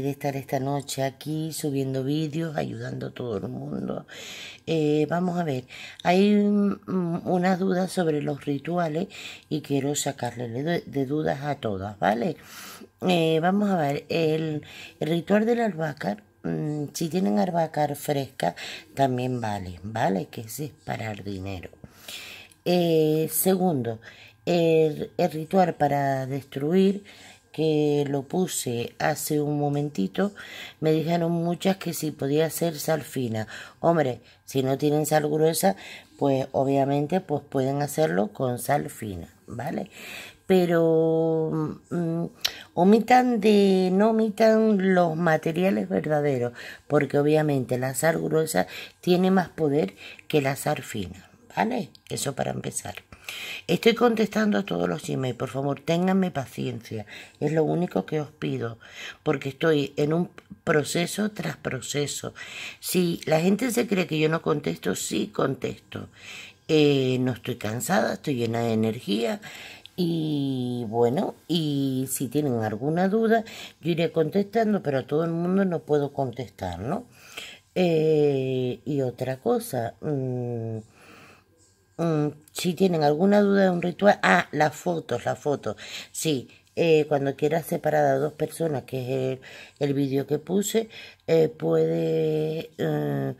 de estar esta noche aquí subiendo vídeos, ayudando a todo el mundo. Eh, vamos a ver, hay mm, mm, unas dudas sobre los rituales y quiero sacarle de, dudas a todas, ¿vale? Eh, vamos a ver, el, ritual del albácar, mm, si tienen albácar fresca, también vale, ¿vale? Que es para el dinero. Eh, segundo, el ritual para destruir que lo puse hace un momentito, me dijeron muchas que si podía hacer sal fina. Hombre, si no tienen sal gruesa, pues obviamente pues pueden hacerlo con sal fina, ¿vale? Pero mm, omitan de, no omitan los materiales verdaderos, porque obviamente la sal gruesa tiene más poder que la sal fina, ¿vale? Eso para empezar. Estoy contestando a todos los emails, por favor, ténganme paciencia, es lo único que os pido, porque estoy en un proceso tras proceso. Si la gente se cree que yo no contesto, sí contesto. Eh, no estoy cansada, estoy llena de energía. Y bueno, y si tienen alguna duda, yo iré contestando, pero a todo el mundo no puedo contestar, ¿no? Eh, y otra cosa, mmm, Mm, si tienen alguna duda de un ritual, ah, las fotos, las fotos, sí. Eh, cuando quieras separar a dos personas, que es el, vídeo que puse, eh, puede eh,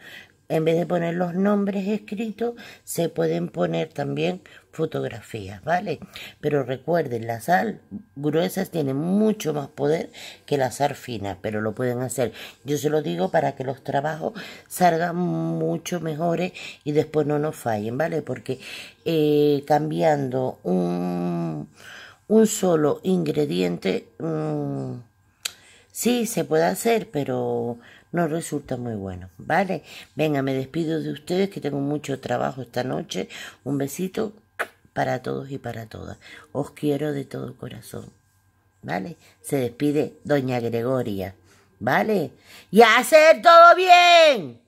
en vez de poner los nombres escritos, se pueden poner también fotografías, ¿vale? Pero recuerden, la sal gruesa tiene mucho más poder que la sal fina, pero lo pueden hacer. Yo se lo digo para que los trabajos salgan mucho mejores y después no nos fallen, ¿vale? Porque eh, cambiando un, solo ingrediente, mm, sí, se puede hacer, pero no resulta muy bueno, ¿vale? Venga, me despido de ustedes que tengo mucho trabajo esta noche. Un besito para todos y para todas. Os quiero de todo corazón, ¿vale? Se despide Doña Gregoria, ¿vale? Y hacer todo bien.